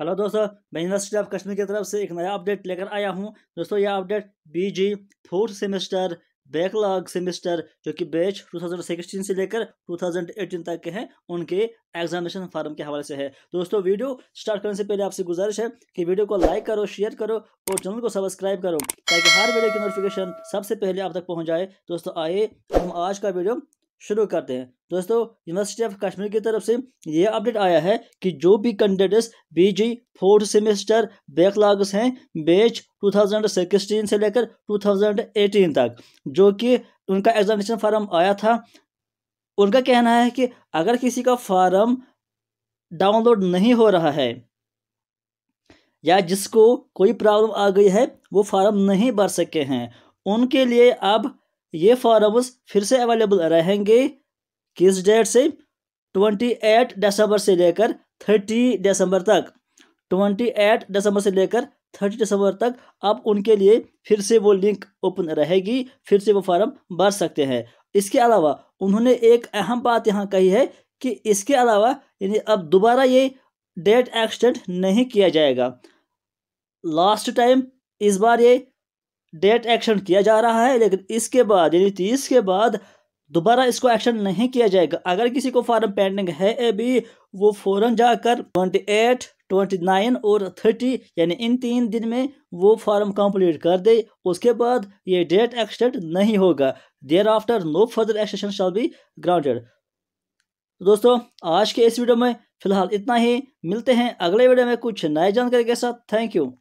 hello दोस्तों मैं university of Kashmir की तरफ से एक नया अपडेट लेकर आया हूं दोस्तों यह update BG fourth semester backlog semester जो कि बैच 2016 से लेकर 2018 तक के हैं उनके एग्जामिनेशन फॉर्म के हवाले से है दोस्तों वीडियो स्टार्ट करने से पहले आपसे गुजारिश है कि वीडियो को लाइक करो शेयर करो और चैनल को सब्सक्राइब करो ताकि हर वीडियो की नोटिफिकेशन सबसे पहले आप तक पहुँच जाए दोस्तों आइए हम आज का वीडियो शुरू करते हैं दोस्तों यूनिवर्सिटी ऑफ कश्मीर की तरफ से ये अपडेट आया है कि जो भी candidates BG fourth semester backlogs हैं बैच 2016 से लेकर 2018 तक जो कि उनका एग्जामिनेशन फार्म आया था उनका कहना है कि अगर किसी का फार्म डाउनलोड नहीं हो रहा है या जिसको कोई प्रॉब्लम आ गई है वो फार्म नहीं भर सके हैं उनके लिए अब ये फॉर्म्स फिर से अवेलेबल रहेंगे किस डेट से 28 दिसंबर से लेकर 30 दिसंबर तक 28 दिसंबर से लेकर 30 दिसंबर तक आप उनके लिए फिर से वो लिंक ओपन रहेगी फिर से वो फॉर्म भर सकते हैं इसके अलावा उन्होंने एक अहम बात यहाँ कही है कि इसके अलावा यानी अब दोबारा ये डेट एक्सटेंड नहीं किया जाएगा लास्ट टाइम इस बार ये डेट एक्शन किया जा रहा है लेकिन इसके बाद यानी तीस के बाद दोबारा इसको एक्शन नहीं किया जाएगा अगर किसी को फार्म पेंडिंग है अभी वो फ़ौरन जाकर ट्वेंटी एट ट्वेंटी नाइन और थर्टी यानी इन तीन दिन में वो फॉर्म कंप्लीट कर दे उसके बाद ये डेट एक्सटेंड नहीं होगा thereafter no further extension shall be grounded दोस्तों आज के इस वीडियो में फिलहाल इतना ही मिलते हैं अगले वीडियो में कुछ नए जानकारी के साथ थैंक यू